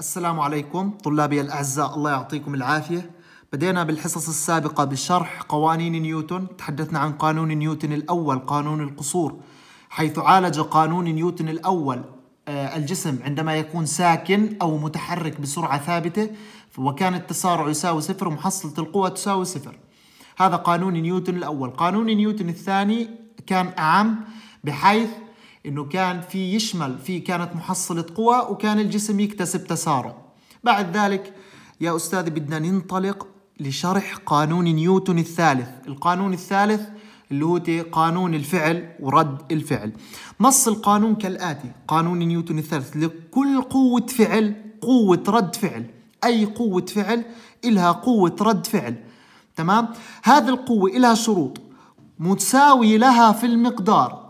السلام عليكم طلابي الأعزاء الله يعطيكم العافية بدينا بالحصص السابقة بشرح قوانين نيوتن تحدثنا عن قانون نيوتن الأول قانون القصور حيث عالج قانون نيوتن الأول آه، الجسم عندما يكون ساكن أو متحرك بسرعة ثابتة وكان التسارع يساوي صفر ومحصلة القوة تساوي صفر هذا قانون نيوتن الأول قانون نيوتن الثاني كان أعم بحيث انه كان في يشمل في كانت محصله قوى وكان الجسم يكتسب تسارع بعد ذلك يا استاذي بدنا ننطلق لشرح قانون نيوتن الثالث القانون الثالث اللي هو قانون الفعل ورد الفعل نص القانون كالآتي قانون نيوتن الثالث لكل قوة فعل قوة رد فعل أي قوة فعل إلها قوة رد فعل تمام هذه القوة إلها شروط متساوي لها في المقدار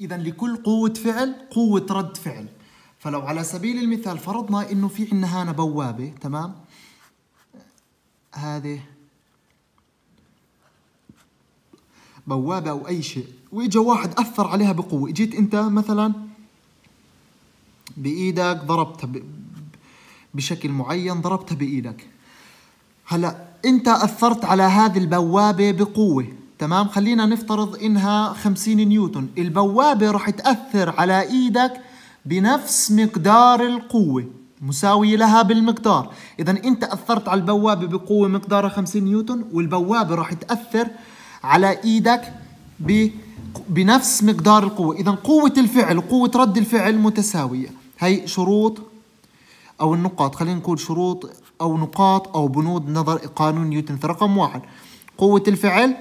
إذا لكل قوة فعل قوة رد فعل فلو على سبيل المثال فرضنا إنه في عندنا هنا بوابة تمام هذه بوابة أو أي شيء وإجا واحد أثر عليها بقوة جيت أنت مثلا بإيدك ضربتها بشكل معين ضربتها بإيدك هلأ أنت أثرت على هذه البوابة بقوة تمام خلينا نفترض انها 50 نيوتن البوابة راح تأثر على ايدك بنفس مقدار القوة مساوية لها بالمقدار إذا أنت أثرت على البوابة بقوة مقدارها 50 نيوتن والبوابة راح تأثر على إيدك ب... بنفس مقدار القوة إذا قوة الفعل وقوة رد الفعل متساوية هي شروط أو النقاط خلينا نقول شروط أو نقاط أو بنود نظر قانون نيوتن رقم واحد قوة الفعل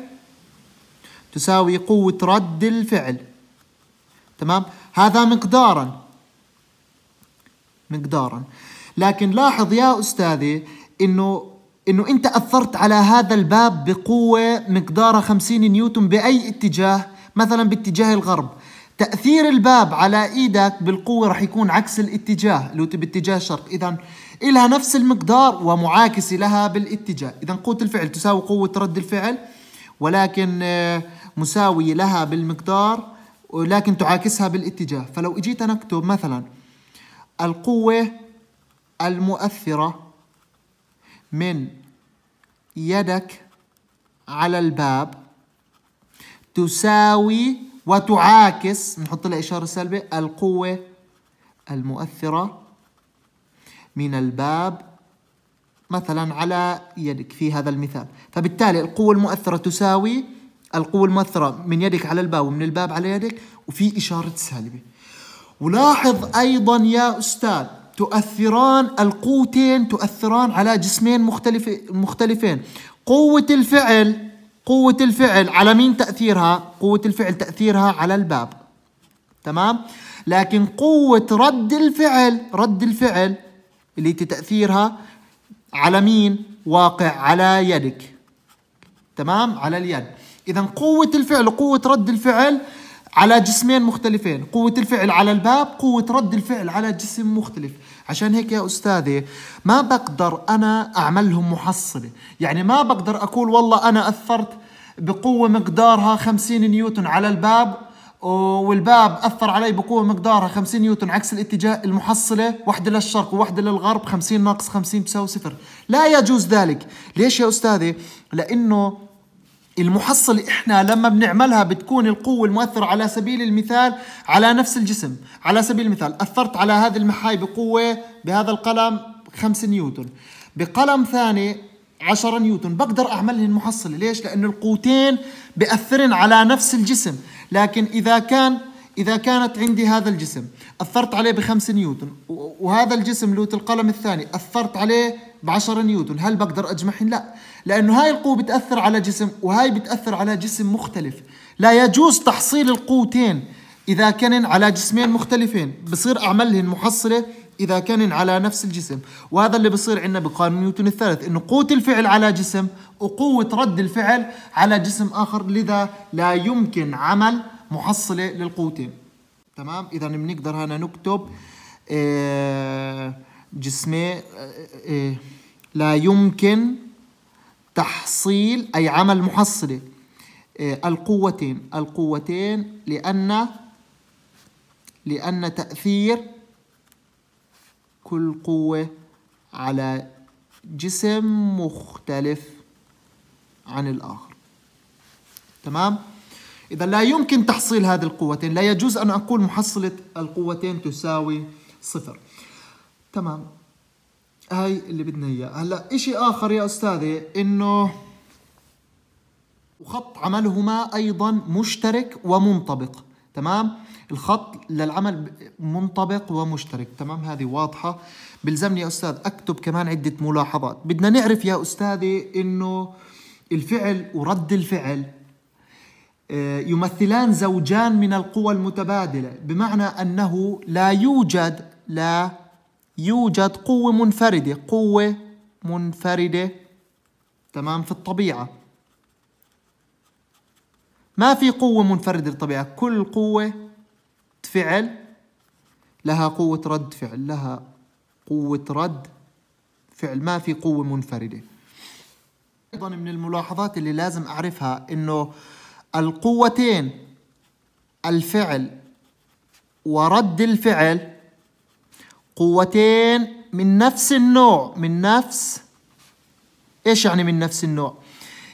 تساوي قوة رد الفعل تمام هذا مقدارا مقدارا لكن لاحظ يا أستاذي إنه إنه أنت أثرت على هذا الباب بقوة مقدارها 50 نيوتن بأي اتجاه مثلا باتجاه الغرب تأثير الباب على إيدك بالقوة رح يكون عكس الاتجاه اللي هو باتجاه الشرق إذا إلها نفس المقدار ومعاكسة لها بالاتجاه إذا قوة الفعل تساوي قوة رد الفعل ولكن آه، مساوية لها بالمقدار ولكن تعاكسها بالاتجاه فلو اجيت انا اكتب مثلا القوة المؤثرة من يدك على الباب تساوي وتعاكس نحط لها إشارة سلبية القوة المؤثرة من الباب مثلا على يدك في هذا المثال فبالتالي القوة المؤثرة تساوي القوة المؤثرة من يدك على الباب ومن الباب على يدك وفي إشارة سالبة ولاحظ أيضا يا أستاذ تؤثران القوتين تؤثران على جسمين مختلف مختلفين قوة الفعل قوة الفعل على مين تأثيرها؟ قوة الفعل تأثيرها على الباب تمام؟ لكن قوة رد الفعل رد الفعل اللي تأثيرها على مين؟ واقع على يدك تمام؟ على اليد إذا قوة الفعل وقوة رد الفعل على جسمين مختلفين قوة الفعل على الباب قوة رد الفعل على جسم مختلف عشان هيك يا أستاذي ما بقدر أنا أعملهم محصلة يعني ما بقدر أقول والله أنا أثرت بقوة مقدارها 50 نيوتن على الباب والباب أثر علي بقوة مقدارها 50 نيوتن عكس الاتجاه المحصلة واحدة للشرق وواحدة للغرب 50 ناقص 50 تساوي صفر لا يجوز ذلك ليش يا أستاذي؟ لأنه المحصلة إحنا لما بنعملها بتكون القوة المؤثرة على سبيل المثال على نفس الجسم على سبيل المثال أثرت على هذه المحاي بقوة بهذا القلم 5 نيوتن بقلم ثاني 10 نيوتن بقدر أعملهن محصلة ليش؟ لأن القوتين بأثرن على نفس الجسم لكن إذا كان إذا كانت عندي هذا الجسم أثرت عليه بخمس نيوتن وهذا الجسم لوت القلم الثاني أثرت عليه ب 10 نيوتن هل بقدر أجمعهن؟ لا لأنه هاي القوة بتأثر على جسم وهاي بتأثر على جسم مختلف لا يجوز تحصيل القوتين إذا كانن على جسمين مختلفين بصير أعملهن محصلة إذا كانن على نفس الجسم وهذا اللي بصير عندنا بقانون نيوتن الثالث إنه قوة الفعل على جسم وقوة رد الفعل على جسم آخر لذا لا يمكن عمل محصلة للقوتين تمام إذا بنقدر هنا نكتب إيه، جسمي إيه، إيه، لا يمكن تحصيل أي عمل محصلة القوتين القوتين لأن لأن تأثير كل قوة على جسم مختلف عن الآخر تمام؟ إذا لا يمكن تحصيل هذه القوتين لا يجوز أن أقول محصلة القوتين تساوي صفر تمام هاي اللي بدنا اياه هلا شيء اخر يا استاذي انه وخط عملهما ايضا مشترك ومنطبق تمام الخط للعمل منطبق ومشترك تمام هذه واضحة بلزمني يا أستاذ أكتب كمان عدة ملاحظات بدنا نعرف يا أستاذي أنه الفعل ورد الفعل آه، يمثلان زوجان من القوى المتبادلة بمعنى أنه لا يوجد لا يوجد قوة منفردة قوة منفردة تمام في الطبيعة ما في قوة منفردة للطبيعة كل قوة فعل لها قوة رد فعل لها قوة رد فعل ما في قوة منفردة أيضا من الملاحظات اللي لازم أعرفها إنه القوتين الفعل ورد الفعل قوتين من نفس النوع من نفس ايش يعني من نفس النوع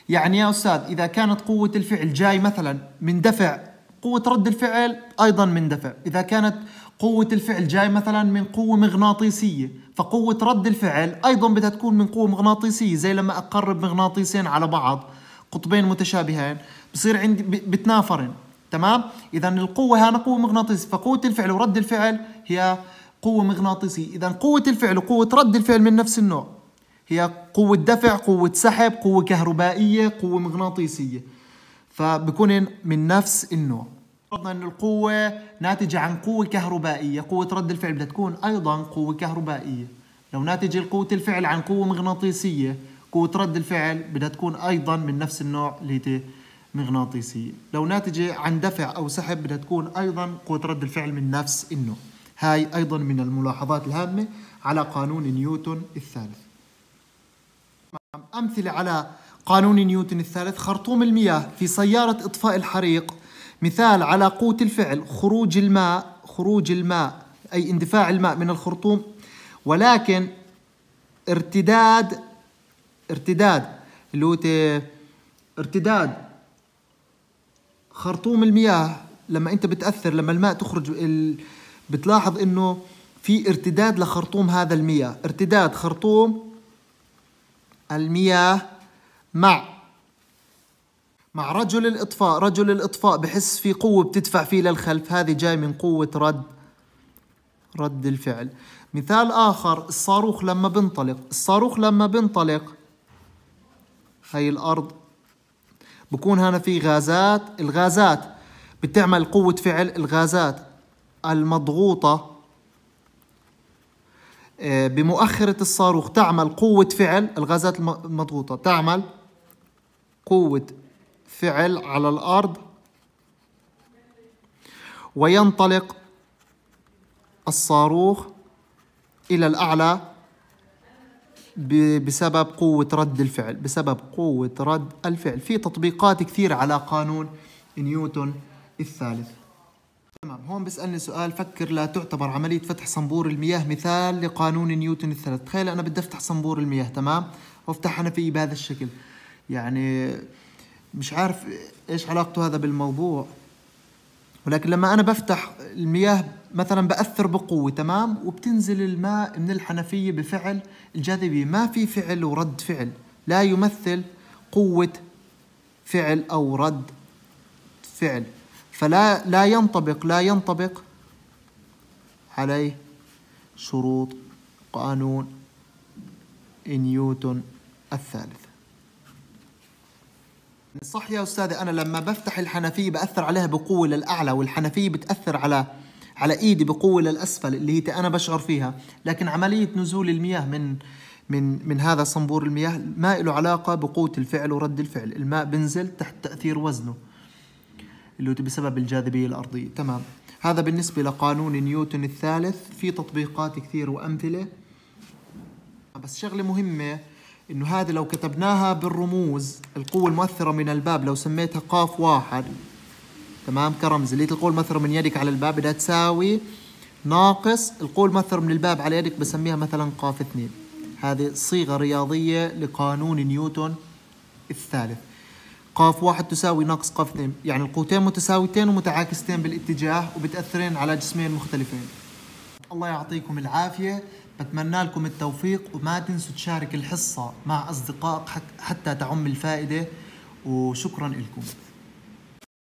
يعني يا استاذ اذا كانت قوه الفعل جاي مثلا من دفع قوه رد الفعل ايضا من دفع اذا كانت قوه الفعل جاي مثلا من قوه مغناطيسيه فقوه رد الفعل ايضا بدها تكون من قوه مغناطيسيه زي لما اقرب مغناطيسين على بعض قطبين متشابهين بصير عندي بتنافرن تمام اذا القوه هنا قوه مغناطيسيه فقوه الفعل ورد الفعل هي قوة مغناطيسية إذا قوة الفعل وقوة رد الفعل من نفس النوع هي قوة دفع قوة سحب قوة كهربائية قوة مغناطيسية فبكون من نفس النوع فرضنا أن القوة ناتجة عن قوة كهربائية قوة رد الفعل بدها تكون أيضا قوة كهربائية لو ناتج قوة الفعل عن قوة مغناطيسية قوة رد الفعل بدها تكون أيضا من نفس النوع اللي هي مغناطيسية لو ناتجة عن دفع أو سحب بدها تكون أيضا قوة رد الفعل من نفس النوع هاي أيضا من الملاحظات الهامة على قانون نيوتن الثالث أمثلة على قانون نيوتن الثالث خرطوم المياه في سيارة إطفاء الحريق مثال على قوة الفعل خروج الماء خروج الماء أي اندفاع الماء من الخرطوم ولكن ارتداد ارتداد اللي هو ارتداد خرطوم المياه لما انت بتاثر لما الماء تخرج ال... بتلاحظ انه في ارتداد لخرطوم هذا المياه ارتداد خرطوم المياه مع مع رجل الإطفاء رجل الإطفاء بحس في قوة بتدفع فيه للخلف هذه جاي من قوة رد رد الفعل مثال آخر الصاروخ لما بنطلق الصاروخ لما بنطلق هاي الأرض بكون هنا في غازات الغازات بتعمل قوة فعل الغازات المضغوطة آه، بمؤخرة الصاروخ تعمل قوة فعل الغازات المضغوطة تعمل قوة فعل على الأرض وينطلق الصاروخ إلى الأعلى بسبب قوة رد الفعل بسبب قوة رد الفعل في تطبيقات كثيرة على قانون نيوتن الثالث تمام هون بيسالني سؤال فكر لا تعتبر عمليه فتح صنبور المياه مثال لقانون نيوتن الثلاث تخيل انا بدي افتح صنبور المياه تمام وافتح انا فيه بهذا الشكل يعني مش عارف ايش علاقته هذا بالموضوع ولكن لما انا بفتح المياه مثلا باثر بقوه تمام وبتنزل الماء من الحنفيه بفعل الجاذبيه ما في فعل ورد فعل لا يمثل قوه فعل او رد فعل فلا لا ينطبق لا ينطبق عليه شروط قانون نيوتن الثالث صح يا استاذي أنا لما بفتح الحنفية بأثر عليها بقوة للأعلى والحنفية بتأثر على على إيدي بقوة للأسفل اللي هي أنا بشعر فيها لكن عملية نزول المياه من من من هذا صنبور المياه ما له علاقة بقوة الفعل ورد الفعل الماء بنزل تحت تأثير وزنه اللي هو بسبب الجاذبية الأرضية تمام هذا بالنسبة لقانون نيوتن الثالث في تطبيقات كثير وأمثلة بس شغلة مهمة إنه هذا لو كتبناها بالرموز القوة المؤثرة من الباب لو سميتها قاف واحد تمام كرمز اللي القوة المؤثرة من يدك على الباب بدها تساوي ناقص القوة المؤثرة من الباب على يدك بسميها مثلا قاف اثنين هذه صيغة رياضية لقانون نيوتن الثالث قاف واحد تساوي ناقص قاف اثنين يعني القوتين متساويتين ومتعاكستين بالاتجاه وبتأثرين على جسمين مختلفين الله يعطيكم العافية بتمنى لكم التوفيق وما تنسوا تشارك الحصة مع أصدقائك حتى تعم الفائدة وشكرا لكم